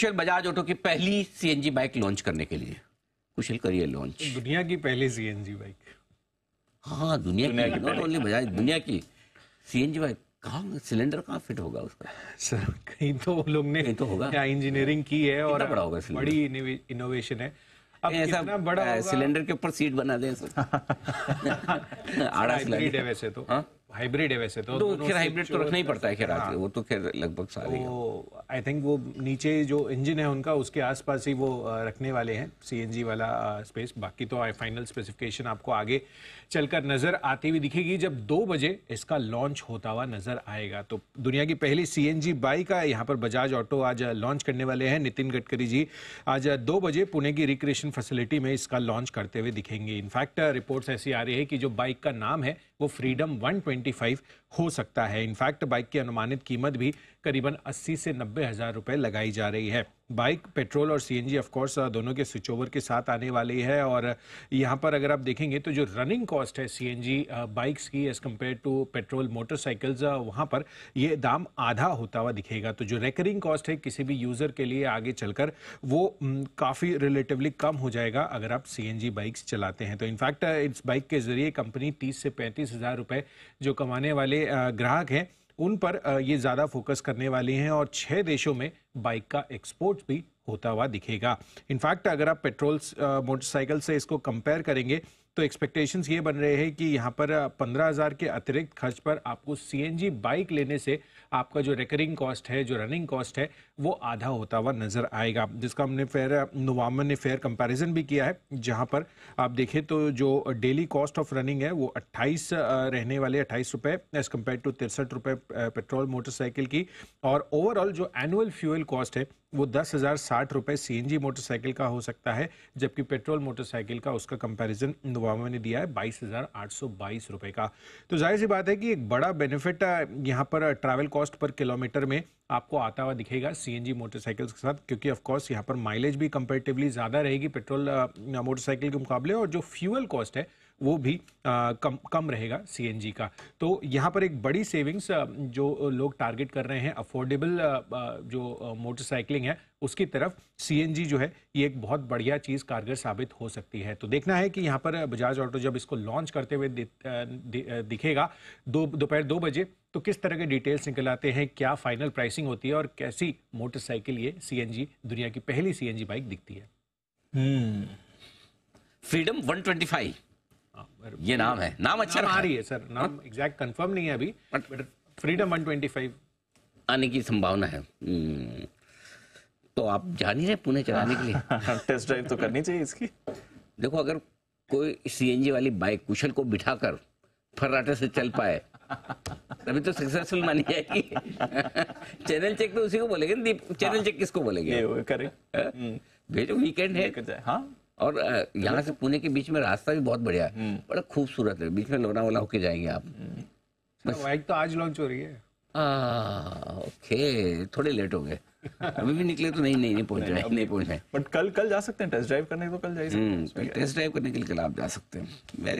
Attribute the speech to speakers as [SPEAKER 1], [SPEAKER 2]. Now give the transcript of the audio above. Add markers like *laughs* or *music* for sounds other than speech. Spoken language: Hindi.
[SPEAKER 1] कुशल बजाज ऑटो की पहली सीएनजी बाइक लॉन्च करने के लिए कुशल करिए लॉन्च दुनिया की पहली सीएनजी बाइक हाँ दुनिया, दुनिया की नॉट ओनली बजाज दुनिया की सीएनजी बाइक कहाँ सिलेंडर कहाँ फिट होगा उसका सर कहीं तो लोग ने तो होगा क्या इंजीनियरिंग की है और बड़ा होगा बड़ी इनोवेशन है अब ऐसा बड़ा सिलेंडर के ऊपर सीट बना दे *laughs* आड़ा है वैसे तो हाँ हाइब्रिड है वैसे तो, तो खैर हाइब्रिड तो रखना ही पड़ता है खैर हाँ। वो तो खैर लगभग सारे
[SPEAKER 2] तो आई थिंक वो नीचे जो इंजन है उनका उसके आसपास ही वो रखने वाले हैं सीएनजी वाला स्पेस बाकी तो फाइनल स्पेसिफिकेशन आपको आगे चलकर नजर आती हुई दिखेगी जब दो बजे इसका लॉन्च होता हुआ नजर आएगा तो दुनिया की पहली सी बाइक यहाँ पर बजाज ऑटो आज लॉन्च करने वाले हैं नितिन गडकरी जी आज दो बजे पुणे की रिक्रिएशन फैसिलिटी में इसका लॉन्च करते हुए दिखेंगे इनफैक्ट रिपोर्ट्स ऐसी आ रही है कि जो बाइक का नाम है वो फ्रीडम वन 95 हो सकता है इनफैक्ट बाइक की अनुमानित कीमत भी करीबन 80 से नब्बे हज़ार रुपए लगाई जा रही है बाइक पेट्रोल और सीएनजी ऑफ कोर्स दोनों के स्विच ओवर के साथ आने वाले है और यहाँ पर अगर आप देखेंगे तो जो रनिंग कॉस्ट है सीएनजी बाइक्स की as compared to petrol motorcycles वहाँ पर ये दाम आधा होता हुआ दिखेगा तो जो रेकरिंग कॉस्ट है किसी भी यूज़र के लिए आगे चलकर वो काफ़ी रिलेटिवली कम हो जाएगा अगर आप सी बाइक्स चलाते हैं तो इनफैक्ट इस बाइक के ज़रिए कंपनी तीस से पैंतीस हज़ार रुपये जो कमाने वाले ग्राहक हैं उन पर ये ज़्यादा फोकस करने वाले हैं और छः देशों में बाइक का एक्सपोर्ट भी होता हुआ दिखेगा इनफैक्ट अगर आप पेट्रोल मोटरसाइकिल से इसको कंपेयर करेंगे तो एक्सपेक्टेशंस ये बन रहे हैं कि यहाँ पर पंद्रह हज़ार के अतिरिक्त खर्च पर आपको सीएनजी बाइक लेने से आपका जो रिकरिंग कॉस्ट है जो रनिंग कॉस्ट है वो आधा होता हुआ नज़र आएगा जिसका हमने फेयर नवामन ने फेयर कंपैरिजन भी किया है जहाँ पर आप देखें तो जो डेली कॉस्ट ऑफ रनिंग है वो अट्ठाईस रहने वाले अट्ठाईस रुपये एज़ कम्पेयर टू तिरसठ रुपये पेट्रोल मोटरसाइकिल की और ओवरऑल जो एनुअल फ्यूल कॉस्ट है वो दस हज़ार साठ रुपये सी मोटरसाइकिल का हो सकता है जबकि पेट्रोल मोटरसाइकिल का उसका कंपैरिजन नोवामा ने दिया है बाईस हज़ार आठ सौ बाईस रुपये का तो जाहिर सी बात है कि एक बड़ा बेनिफिट यहाँ पर ट्रैवल कॉस्ट पर किलोमीटर में आपको आता हुआ दिखेगा सीएनजी मोटरसाइकिल्स के साथ क्योंकि ऑफकोर्स यहाँ पर माइलेज भी कंपेरेटिवली ज़्यादा रहेगी पेट्रोल मोटरसाइकिल के मुकाबले और जो फ्यूअल कॉस्ट है वो भी आ, कम कम रहेगा सीएनजी का तो यहाँ पर एक बड़ी सेविंग्स जो लोग टारगेट कर रहे हैं अफोर्डेबल जो मोटरसाइकिलिंग है उसकी तरफ सीएनजी जो है ये एक बहुत बढ़िया चीज़ कारगर साबित हो सकती है तो देखना है कि यहाँ पर बजाज ऑटो जब इसको लॉन्च करते हुए दिखेगा दो दोपहर दो बजे तो किस तरह के डिटेल्स निकल आते हैं क्या फाइनल प्राइसिंग होती है और कैसी मोटरसाइकिल ये सीएनजी दुनिया की पहली सीएनजी बाइक दिखती है हम्म, फ्रीडम hmm. 125
[SPEAKER 1] हाँ, ये नाम है नाम अच्छा नाम आ रही है सर नाम
[SPEAKER 2] एग्जैक्ट हाँ। कंफर्म नहीं है अभी बट फ्रीडम
[SPEAKER 1] 125 आने की संभावना है hmm. तो आप जा नहीं रहे पुणे चलाने के लिए टेस्ट *laughs* ड्राइव तो करनी चाहिए इसकी देखो अगर कोई सीएनजी वाली बाइक कुशल को बिठाकर फर्राटे से चल पाए तभी तो सक्सेसफुल मानी जाएगी चैनल चेक तो उसी को बोलेंगे दीप चैनल हाँ, चेक किसको बोलेंगे करेक्ट हाँ? हम्म। भेजो वीकेंड है हाँ। और यहाँ से पुणे के बीच में रास्ता भी बहुत बढ़िया है हम्म। बड़ा खूबसूरत है बीच में लोनावला होके जाएंगे आप बाइक हम्म। तो आज
[SPEAKER 2] लॉन्च हो रही है
[SPEAKER 1] ओके थोड़े लेट हो गए अभी भी निकले तो नहीं नहीं पहुंच जाए नहीं पहुंच जाए
[SPEAKER 2] बट कल कल जा सकते हैं टेस्ट ड्राइव करने तो कल जा सकते हैं
[SPEAKER 1] टेस्ट ड्राइव करने के लिए कल आप जा
[SPEAKER 2] सकते हैं